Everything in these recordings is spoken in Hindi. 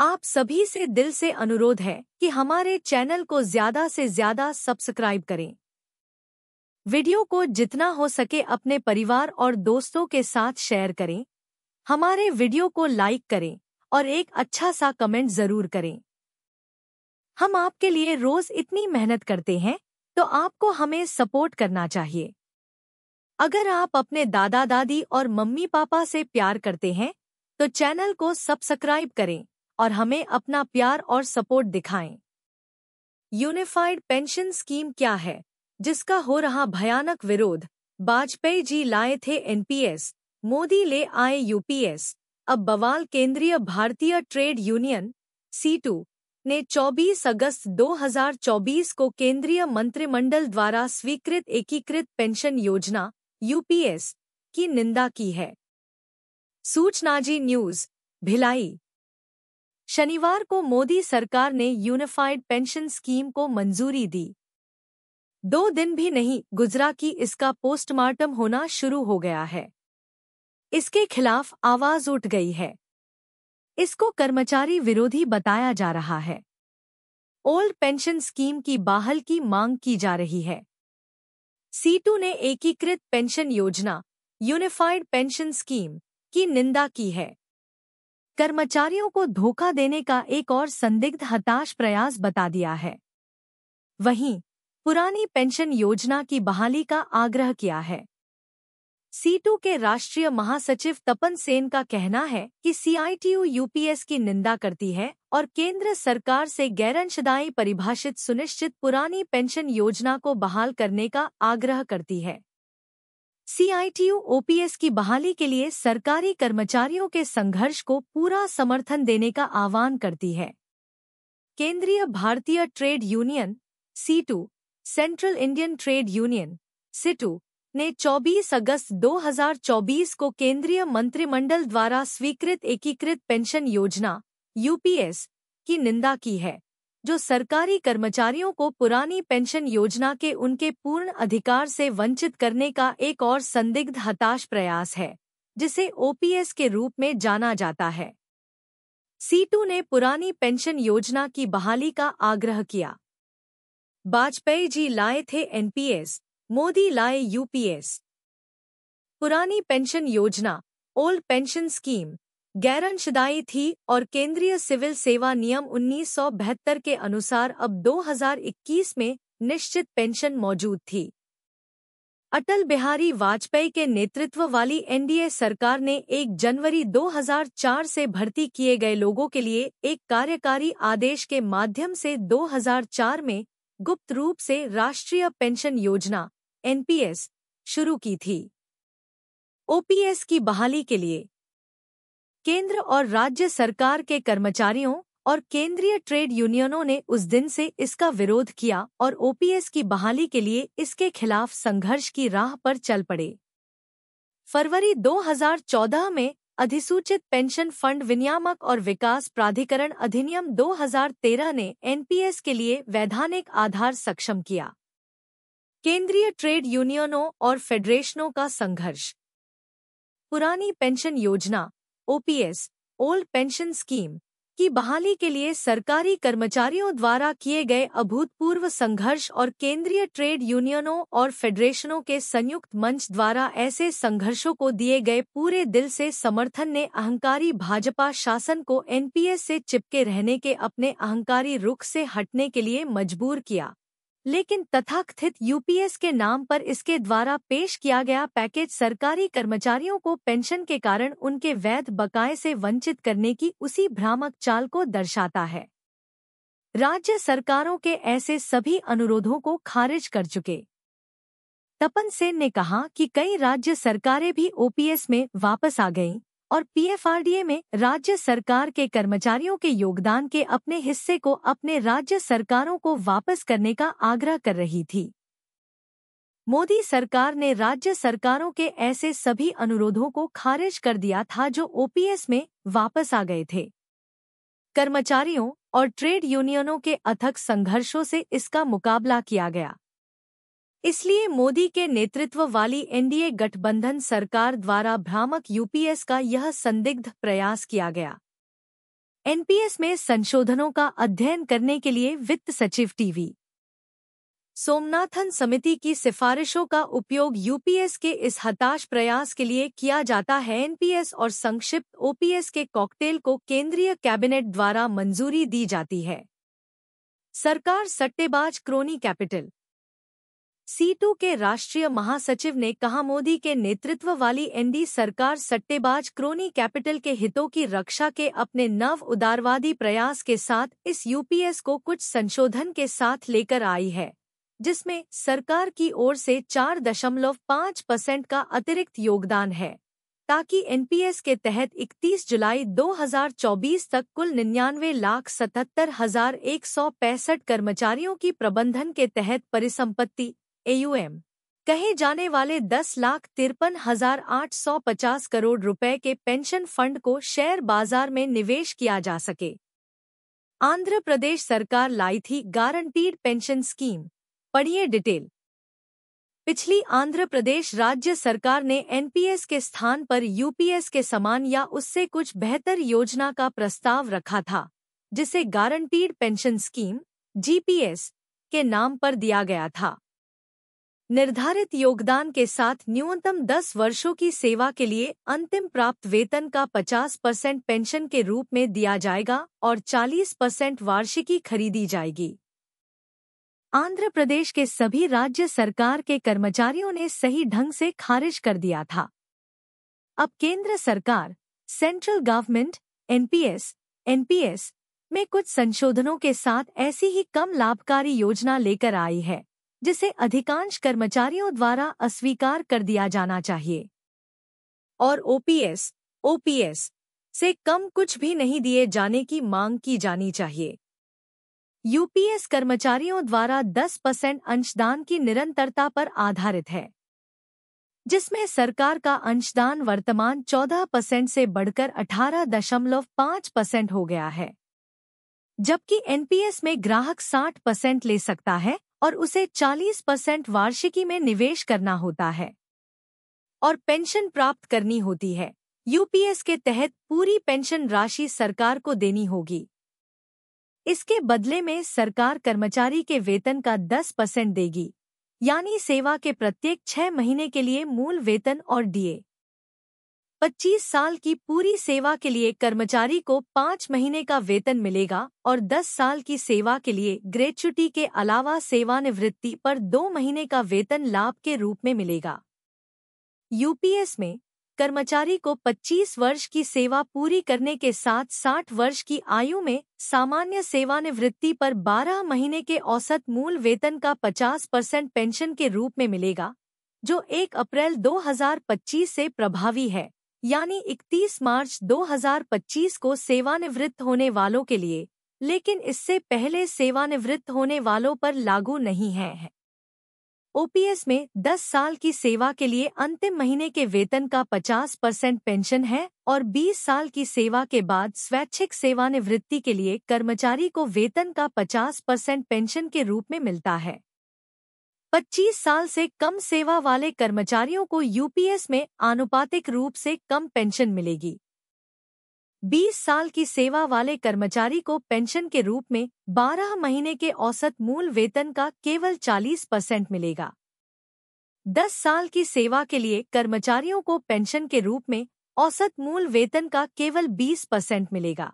आप सभी से दिल से अनुरोध है कि हमारे चैनल को ज्यादा से ज्यादा सब्सक्राइब करें वीडियो को जितना हो सके अपने परिवार और दोस्तों के साथ शेयर करें हमारे वीडियो को लाइक करें और एक अच्छा सा कमेंट जरूर करें हम आपके लिए रोज इतनी मेहनत करते हैं तो आपको हमें सपोर्ट करना चाहिए अगर आप अपने दादा दादी और मम्मी पापा से प्यार करते हैं तो चैनल को सब्सक्राइब करें और हमें अपना प्यार और सपोर्ट दिखाएं यूनिफाइड पेंशन स्कीम क्या है जिसका हो रहा भयानक विरोध वाजपेयी जी लाए थे एनपीएस मोदी ले आए यूपीएस अब बवाल केंद्रीय भारतीय ट्रेड यूनियन सी ने 24 अगस्त 2024 को केंद्रीय मंत्रिमंडल द्वारा स्वीकृत एकीकृत पेंशन योजना यूपीएस की निंदा की है सूचनाजी न्यूज भिलाई शनिवार को मोदी सरकार ने यूनिफाइड पेंशन स्कीम को मंजूरी दी दो दिन भी नहीं गुजरा की इसका पोस्टमार्टम होना शुरू हो गया है इसके खिलाफ आवाज उठ गई है इसको कर्मचारी विरोधी बताया जा रहा है ओल्ड पेंशन स्कीम की बहाल की मांग की जा रही है सीटू ने एकीकृत पेंशन योजना यूनिफाइड पेंशन स्कीम की निंदा की है कर्मचारियों को धोखा देने का एक और संदिग्ध हताश प्रयास बता दिया है वहीं पुरानी पेंशन योजना की बहाली का आग्रह किया है सीटू के राष्ट्रीय महासचिव तपन सेन का कहना है कि सीआईटीयू यूपीएस की निंदा करती है और केंद्र सरकार से गैरंशदायी परिभाषित सुनिश्चित पुरानी पेंशन योजना को बहाल करने का आग्रह करती है सीआईटीयू ओपीएस की बहाली के लिए सरकारी कर्मचारियों के संघर्ष को पूरा समर्थन देने का आह्वान करती है केंद्रीय भारतीय trade union C central Indian trade union CITU ने 24 अगस्त 2024 को केंद्रीय मंत्रिमंडल द्वारा स्वीकृत एकीकृत पेंशन योजना यूपीएस की निंदा की है जो सरकारी कर्मचारियों को पुरानी पेंशन योजना के उनके पूर्ण अधिकार से वंचित करने का एक और संदिग्ध हताश प्रयास है जिसे ओपीएस के रूप में जाना जाता है सीटू ने पुरानी पेंशन योजना की बहाली का आग्रह किया वाजपेयी जी लाए थे एनपीएस मोदी लाए यूपीएस पुरानी पेंशन योजना ओल्ड पेंशन स्कीम अंशदायी थी और केंद्रीय सिविल सेवा नियम उन्नीस के अनुसार अब 2021 में निश्चित पेंशन मौजूद थी अटल बिहारी वाजपेयी के नेतृत्व वाली एनडीए सरकार ने 1 जनवरी 2004 से भर्ती किए गए लोगों के लिए एक कार्यकारी आदेश के माध्यम से 2004 में गुप्त रूप से राष्ट्रीय पेंशन योजना एनपीएस शुरू की थी ओपीएस की बहाली के लिए केंद्र और राज्य सरकार के कर्मचारियों और केंद्रीय ट्रेड यूनियनों ने उस दिन से इसका विरोध किया और ओपीएस की बहाली के लिए इसके खिलाफ संघर्ष की राह पर चल पड़े फरवरी 2014 में अधिसूचित पेंशन फंड विनियामक और विकास प्राधिकरण अधिनियम 2013 ने एनपीएस के लिए वैधानिक आधार सक्षम किया केंद्रीय ट्रेड यूनियनों और फेडरेशनों का संघर्ष पुरानी पेंशन योजना ओपीएस ओल्ड पेंशन स्कीम की बहाली के लिए सरकारी कर्मचारियों द्वारा किए गए अभूतपूर्व संघर्ष और केंद्रीय ट्रेड यूनियनों और फेडरेशनों के संयुक्त मंच द्वारा ऐसे संघर्षों को दिए गए पूरे दिल से समर्थन ने अहंकारी भाजपा शासन को एनपीएस से चिपके रहने के अपने अहंकारी रुख से हटने के लिए मजबूर किया लेकिन तथाकथित यूपीएस के नाम पर इसके द्वारा पेश किया गया पैकेज सरकारी कर्मचारियों को पेंशन के कारण उनके वैध बकाए से वंचित करने की उसी भ्रामक चाल को दर्शाता है राज्य सरकारों के ऐसे सभी अनुरोधों को खारिज कर चुके तपन सेन ने कहा कि कई राज्य सरकारें भी ओपीएस में वापस आ गईं और पीएफआरडीए में राज्य सरकार के कर्मचारियों के योगदान के अपने हिस्से को अपने राज्य सरकारों को वापस करने का आग्रह कर रही थी मोदी सरकार ने राज्य सरकारों के ऐसे सभी अनुरोधों को खारिज कर दिया था जो ओपीएस में वापस आ गए थे कर्मचारियों और ट्रेड यूनियनों के अथक संघर्षों से इसका मुकाबला किया गया इसलिए मोदी के नेतृत्व वाली एनडीए गठबंधन सरकार द्वारा भ्रामक यूपीएस का यह संदिग्ध प्रयास किया गया एनपीएस में संशोधनों का अध्ययन करने के लिए वित्त सचिव टीवी सोमनाथन समिति की सिफारिशों का उपयोग यूपीएस के इस हताश प्रयास के लिए किया जाता है एनपीएस और संक्षिप्त ओपीएस के कॉकटेल को केंद्रीय कैबिनेट द्वारा मंजूरी दी जाती है सरकार सट्टेबाज क्रोनी कैपिटल सीटू के राष्ट्रीय महासचिव ने कहा मोदी के नेतृत्व वाली एनडी सरकार सट्टेबाज क्रोनी कैपिटल के हितों की रक्षा के अपने नव उदारवादी प्रयास के साथ इस यूपीएस को कुछ संशोधन के साथ लेकर आई है जिसमें सरकार की ओर से 4.5 परसेंट का अतिरिक्त योगदान है ताकि एनपीएस के तहत 31 जुलाई 2024 तक कुल निन्यानवे लाख सतहत्तर हजार एक सौ पैंसठ कर्मचारियों की प्रबंधन के तहत परिसंपत्ति एयूएम कहे जाने वाले दस लाख तिरपन हजार आठ सौ पचास करोड़ रुपए के पेंशन फंड को शेयर बाजार में निवेश किया जा सके आंध्र प्रदेश सरकार लाई थी गारंटीड पेंशन स्कीम पढ़िए डिटेल पिछली आंध्र प्रदेश राज्य सरकार ने एनपीएस के स्थान पर यूपीएस के समान या उससे कुछ बेहतर योजना का प्रस्ताव रखा था जिसे गारंटीड पेंशन स्कीम जीपीएस के नाम पर दिया गया था निर्धारित योगदान के साथ न्यूनतम 10 वर्षों की सेवा के लिए अंतिम प्राप्त वेतन का 50 परसेंट पेंशन के रूप में दिया जाएगा और 40 परसेंट वार्षिकी खरीदी जाएगी आंध्र प्रदेश के सभी राज्य सरकार के कर्मचारियों ने सही ढंग से खारिज कर दिया था अब केंद्र सरकार सेंट्रल गवर्नमेंट एनपीएस एनपीएस में कुछ संशोधनों के साथ ऐसी ही कम लाभकारी योजना लेकर आई है जिसे अधिकांश कर्मचारियों द्वारा अस्वीकार कर दिया जाना चाहिए और ओपीएस ओपीएस से कम कुछ भी नहीं दिए जाने की मांग की जानी चाहिए यूपीएस कर्मचारियों द्वारा 10 परसेंट अंशदान की निरंतरता पर आधारित है जिसमें सरकार का अंशदान वर्तमान 14 परसेंट से बढ़कर 18.5 परसेंट हो गया है जबकि एनपीएस में ग्राहक 60 परसेंट ले सकता है और उसे 40 परसेंट वार्षिकी में निवेश करना होता है और पेंशन प्राप्त करनी होती है यूपीएस के तहत पूरी पेंशन राशि सरकार को देनी होगी इसके बदले में सरकार कर्मचारी के वेतन का 10 परसेंट देगी यानी सेवा के प्रत्येक छह महीने के लिए मूल वेतन और डीए 25 साल की पूरी सेवा के लिए कर्मचारी को पाँच महीने का वेतन मिलेगा और 10 साल की सेवा के लिए ग्रेचुटी के अलावा सेवानिवृत्ति पर दो महीने का वेतन लाभ के रूप में मिलेगा यूपीएस में कर्मचारी को 25 वर्ष की सेवा पूरी करने के साथ 60 वर्ष की आयु में सामान्य सेवानिवृत्ति पर 12 महीने के औसत मूल वेतन का 50 परसेंट पेंशन के रूप में मिलेगा जो 1 अप्रैल 2025 से प्रभावी है यानी 31 मार्च 2025 को सेवानिवृत्त होने वालों के लिए लेकिन इससे पहले सेवानिवृत्त होने वालों पर लागू नहीं है ओपीएस में 10 साल की सेवा के लिए अंतिम महीने के वेतन का 50 परसेंट पेंशन है और 20 साल की सेवा के बाद स्वैच्छिक सेवानिवृत्ति के लिए कर्मचारी को वेतन का 50 परसेंट पेंशन के रूप में मिलता है 25 साल से कम सेवा वाले कर्मचारियों को यूपीएस में आनुपातिक रूप से कम पेंशन मिलेगी 20 साल की सेवा वाले कर्मचारी को पेंशन के रूप में 12 महीने के औसत मूल वेतन का केवल 40 परसेंट मिलेगा 10 साल की सेवा के लिए कर्मचारियों को पेंशन के रूप में औसत मूल वेतन का केवल 20 परसेंट मिलेगा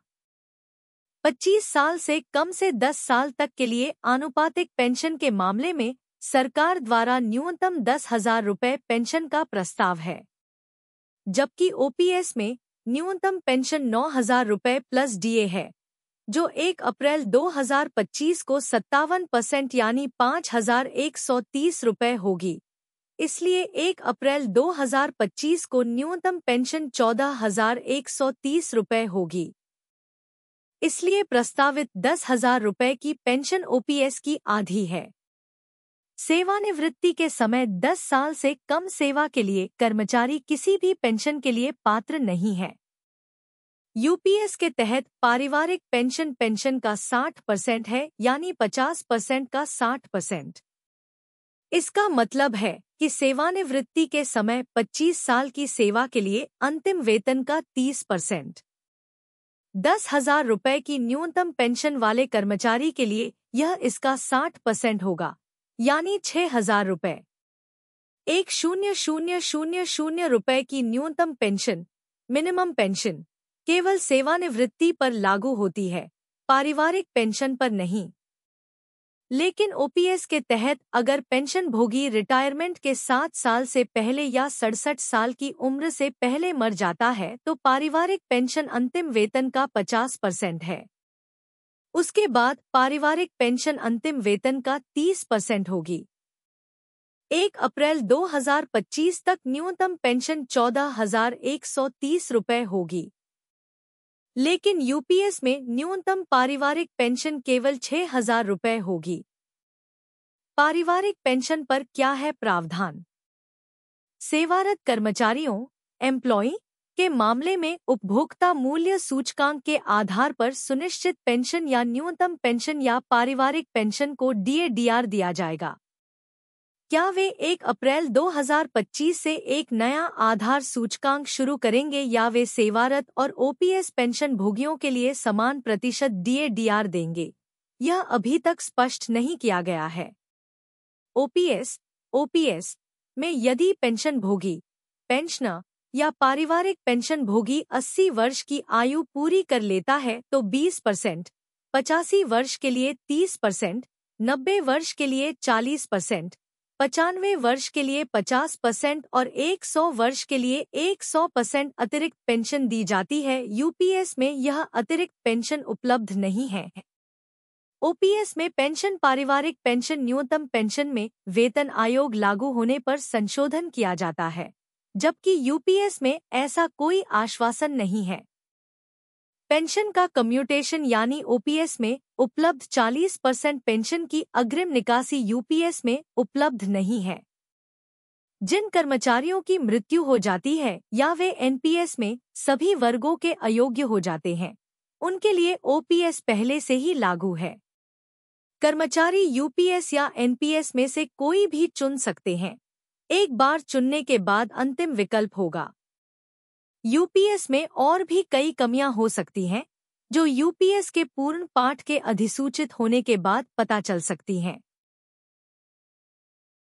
25 साल से कम से 10 साल तक के लिए आनुपातिक पेंशन के मामले में सरकार द्वारा न्यूनतम दस हजार रुपये पेंशन का प्रस्ताव है जबकि ओपीएस में न्यूनतम पेंशन नौ हजार रुपये प्लस डीए है जो 1 अप्रैल 2025 को सत्तावन परसेंट यानी पाँच हजार एक सौ तीस रुपये होगी इसलिए 1 अप्रैल 2025 को न्यूनतम पेंशन चौदह हजार एक सौ तीस रुपये होगी इसलिए प्रस्तावित दस हजार रुपये की पेंशन ओपीएस की आधी है सेवानिवृत्ति के समय 10 साल से कम सेवा के लिए कर्मचारी किसी भी पेंशन के लिए पात्र नहीं है यूपीएस के तहत पारिवारिक पेंशन पेंशन का 60 परसेंट है यानी 50 परसेंट का 60 परसेंट इसका मतलब है कि सेवानिवृत्ति के समय 25 साल की सेवा के लिए अंतिम वेतन का 30 परसेंट दस हजार रुपये की न्यूनतम पेंशन वाले कर्मचारी के लिए यह इसका 60 परसेंट होगा यानी छह हजार रुपये एक शून्य शून्य शून्य शून्य रुपये की न्यूनतम पेंशन मिनिमम पेंशन केवल सेवानिवृत्ति पर लागू होती है पारिवारिक पेंशन पर नहीं लेकिन ओपीएस के तहत अगर पेंशन भोगी रिटायरमेंट के सात साल से पहले या सड़सठ साल की उम्र से पहले मर जाता है तो पारिवारिक पेंशन अंतिम वेतन का 50 परसेंट है उसके बाद पारिवारिक पेंशन अंतिम वेतन का 30 परसेंट होगी 1 अप्रैल 2025 तक न्यूनतम पेंशन चौदह हजार एक सौ तीस रुपये होगी लेकिन यूपीएस में न्यूनतम पारिवारिक पेंशन केवल छह हजार होगी पारिवारिक पेंशन पर क्या है प्रावधान सेवारत कर्मचारियों एम्प्लॉय के मामले में उपभोक्ता मूल्य सूचकांक के आधार पर सुनिश्चित पेंशन या न्यूनतम पेंशन या पारिवारिक पेंशन को डीएडीआर दिया जाएगा क्या वे 1 अप्रैल 2025 से एक नया आधार सूचकांक शुरू करेंगे या वे सेवारत और ओपीएस पेंशन भोगियों के लिए समान प्रतिशत डीएडीआर देंगे यह अभी तक स्पष्ट नहीं किया गया है ओपीएस ओपीएस में यदि पेंशन भोगी पेंशनर या पारिवारिक पेंशन भोगी 80 वर्ष की आयु पूरी कर लेता है तो 20 परसेंट पचासी वर्ष के लिए 30 परसेंट नब्बे वर्ष के लिए 40 परसेंट पचानवे वर्ष के लिए 50 परसेंट और 100 वर्ष के लिए 100 परसेंट अतिरिक्त पेंशन दी जाती है यूपीएस में यह अतिरिक्त पेंशन उपलब्ध नहीं है ओपीएस में पेंशन पारिवारिक पेंशन न्यूनतम पेंशन में वेतन आयोग लागू होने पर संशोधन किया जाता है जबकि यूपीएस में ऐसा कोई आश्वासन नहीं है पेंशन का कम्यूटेशन यानी ओपीएस में उपलब्ध 40 परसेंट पेंशन की अग्रिम निकासी यूपीएस में उपलब्ध नहीं है जिन कर्मचारियों की मृत्यु हो जाती है या वे एनपीएस में सभी वर्गों के अयोग्य हो जाते हैं उनके लिए ओपीएस पहले से ही लागू है कर्मचारी यूपीएस या एनपीएस में से कोई भी चुन सकते हैं एक बार चुनने के बाद अंतिम विकल्प होगा यूपीएस में और भी कई कमियां हो सकती हैं जो यूपीएस के पूर्ण पाठ के अधिसूचित होने के बाद पता चल सकती हैं